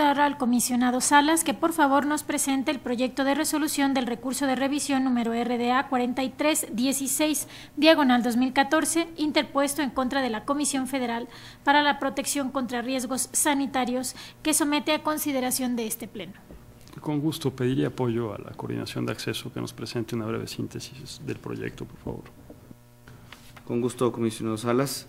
al comisionado Salas que por favor nos presente el proyecto de resolución del recurso de revisión número RDA 4316 diagonal 2014 interpuesto en contra de la Comisión Federal para la Protección contra Riesgos Sanitarios que somete a consideración de este Pleno. Con gusto pediría apoyo a la coordinación de acceso que nos presente una breve síntesis del proyecto, por favor. Con gusto, comisionado Salas.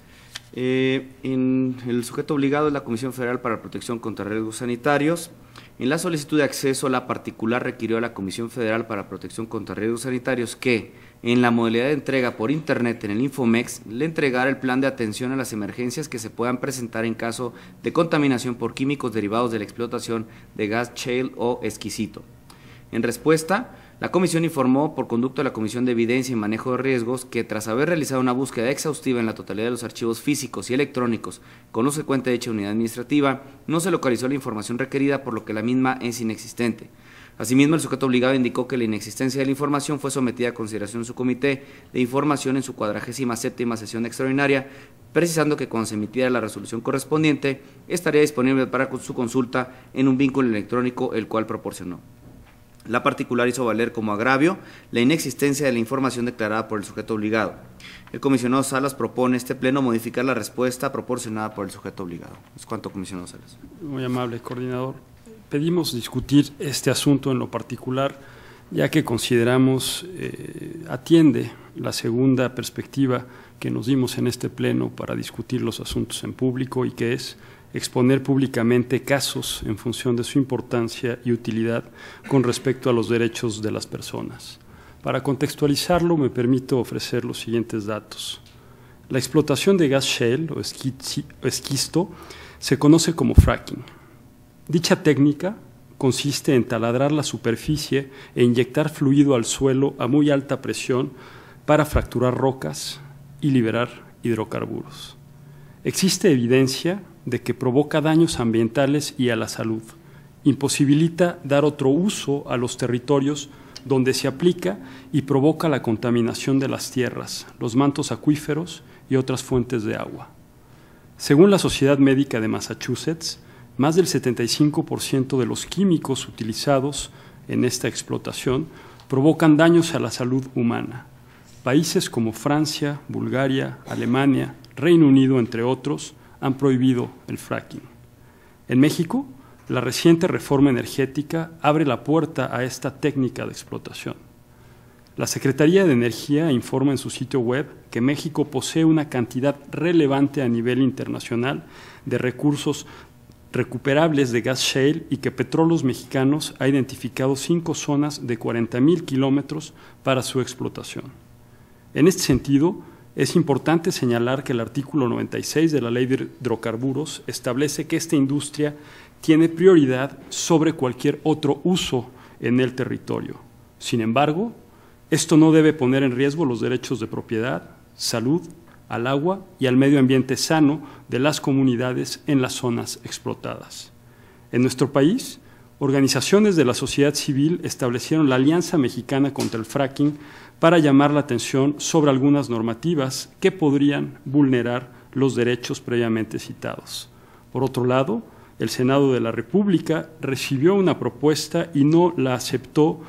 Eh, en el sujeto obligado es la Comisión Federal para la Protección contra Riesgos Sanitarios. En la solicitud de acceso, la particular requirió a la Comisión Federal para la Protección contra Riesgos Sanitarios que, en la modalidad de entrega por Internet en el Infomex, le entregara el plan de atención a las emergencias que se puedan presentar en caso de contaminación por químicos derivados de la explotación de gas shale o exquisito. En respuesta, la comisión informó, por conducto de la Comisión de Evidencia y Manejo de Riesgos, que tras haber realizado una búsqueda exhaustiva en la totalidad de los archivos físicos y electrónicos con los que cuenta dicha unidad administrativa, no se localizó la información requerida, por lo que la misma es inexistente. Asimismo, el sujeto obligado indicó que la inexistencia de la información fue sometida a consideración en su comité de información en su cuadragésima séptima sesión extraordinaria, precisando que cuando se emitiera la resolución correspondiente, estaría disponible para su consulta en un vínculo electrónico el cual proporcionó. La particular hizo valer como agravio la inexistencia de la información declarada por el sujeto obligado. El comisionado Salas propone este pleno modificar la respuesta proporcionada por el sujeto obligado. Es cuanto, comisionado Salas. Muy amable, coordinador. Pedimos discutir este asunto en lo particular, ya que consideramos eh, atiende la segunda perspectiva que nos dimos en este pleno para discutir los asuntos en público y que es exponer públicamente casos en función de su importancia y utilidad con respecto a los derechos de las personas. Para contextualizarlo, me permito ofrecer los siguientes datos. La explotación de gas shale o esquisto se conoce como fracking. Dicha técnica consiste en taladrar la superficie e inyectar fluido al suelo a muy alta presión para fracturar rocas y liberar hidrocarburos. Existe evidencia de que provoca daños ambientales y a la salud. Imposibilita dar otro uso a los territorios donde se aplica y provoca la contaminación de las tierras, los mantos acuíferos y otras fuentes de agua. Según la Sociedad Médica de Massachusetts, más del 75% de los químicos utilizados en esta explotación provocan daños a la salud humana. Países como Francia, Bulgaria, Alemania, Reino Unido, entre otros, han prohibido el fracking. En México, la reciente reforma energética abre la puerta a esta técnica de explotación. La Secretaría de Energía informa en su sitio web que México posee una cantidad relevante a nivel internacional de recursos recuperables de gas shale y que Petróleos Mexicanos ha identificado cinco zonas de 40.000 kilómetros para su explotación. En este sentido, es importante señalar que el artículo 96 de la Ley de Hidrocarburos establece que esta industria tiene prioridad sobre cualquier otro uso en el territorio. Sin embargo, esto no debe poner en riesgo los derechos de propiedad, salud, al agua y al medio ambiente sano de las comunidades en las zonas explotadas. En nuestro país, organizaciones de la sociedad civil establecieron la Alianza Mexicana contra el Fracking para llamar la atención sobre algunas normativas que podrían vulnerar los derechos previamente citados. Por otro lado, el Senado de la República recibió una propuesta y no la aceptó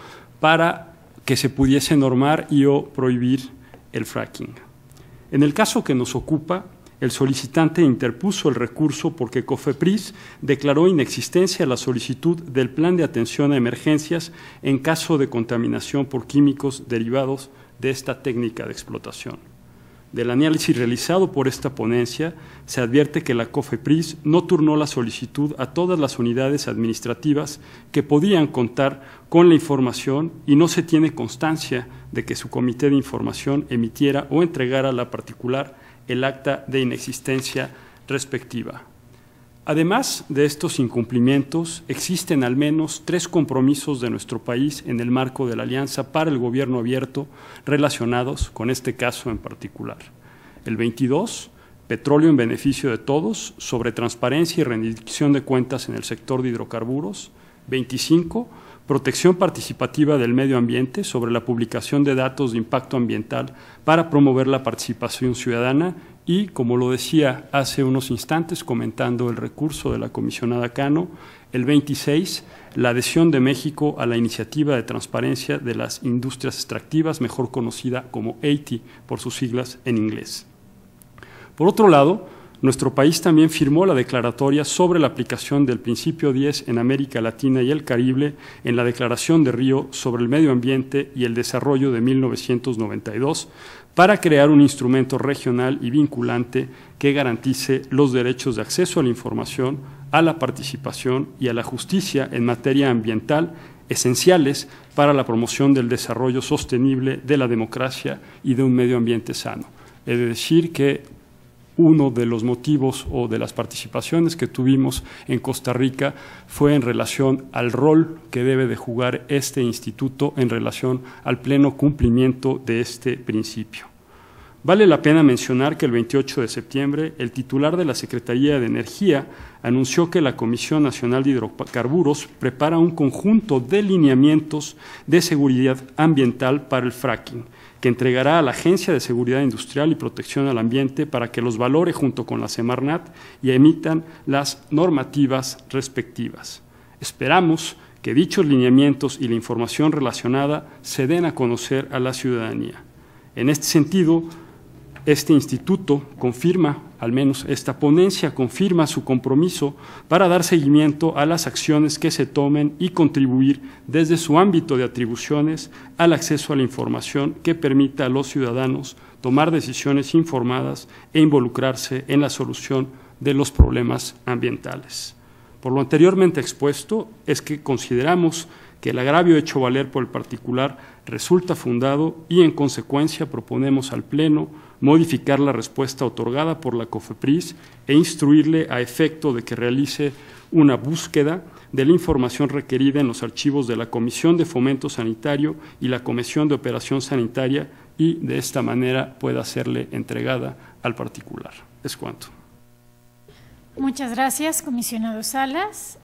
para que se pudiese normar y o prohibir el fracking. En el caso que nos ocupa, el solicitante interpuso el recurso porque COFEPRIS declaró inexistencia la solicitud del plan de atención a emergencias en caso de contaminación por químicos derivados de esta técnica de explotación. Del análisis realizado por esta ponencia, se advierte que la COFEPRIS no turnó la solicitud a todas las unidades administrativas que podían contar con la información y no se tiene constancia de que su comité de información emitiera o entregara la particular el acta de inexistencia respectiva. Además de estos incumplimientos, existen al menos tres compromisos de nuestro país en el marco de la Alianza para el Gobierno Abierto relacionados con este caso en particular. El 22, petróleo en beneficio de todos, sobre transparencia y rendición de cuentas en el sector de hidrocarburos. 25, protección participativa del medio ambiente sobre la publicación de datos de impacto ambiental para promover la participación ciudadana y, como lo decía hace unos instantes comentando el recurso de la comisionada Cano, el 26, la adhesión de México a la iniciativa de transparencia de las industrias extractivas, mejor conocida como EITI por sus siglas en inglés. Por otro lado, nuestro país también firmó la declaratoria sobre la aplicación del principio 10 en América Latina y el Caribe en la Declaración de Río sobre el Medio Ambiente y el Desarrollo de 1992 para crear un instrumento regional y vinculante que garantice los derechos de acceso a la información, a la participación y a la justicia en materia ambiental esenciales para la promoción del desarrollo sostenible de la democracia y de un medio ambiente sano. Es decir, que uno de los motivos o de las participaciones que tuvimos en Costa Rica fue en relación al rol que debe de jugar este instituto en relación al pleno cumplimiento de este principio. Vale la pena mencionar que el 28 de septiembre el titular de la Secretaría de Energía anunció que la Comisión Nacional de Hidrocarburos prepara un conjunto de lineamientos de seguridad ambiental para el fracking que entregará a la Agencia de Seguridad Industrial y Protección al Ambiente para que los valore junto con la Semarnat y emitan las normativas respectivas. Esperamos que dichos lineamientos y la información relacionada se den a conocer a la ciudadanía. En este sentido, este instituto confirma, al menos esta ponencia confirma su compromiso para dar seguimiento a las acciones que se tomen y contribuir desde su ámbito de atribuciones al acceso a la información que permita a los ciudadanos tomar decisiones informadas e involucrarse en la solución de los problemas ambientales. Por lo anteriormente expuesto, es que consideramos que el agravio hecho valer por el particular resulta fundado y en consecuencia proponemos al Pleno modificar la respuesta otorgada por la COFEPRIS e instruirle a efecto de que realice una búsqueda de la información requerida en los archivos de la Comisión de Fomento Sanitario y la Comisión de Operación Sanitaria y de esta manera pueda serle entregada al particular. Es cuanto. Muchas gracias, comisionado Salas.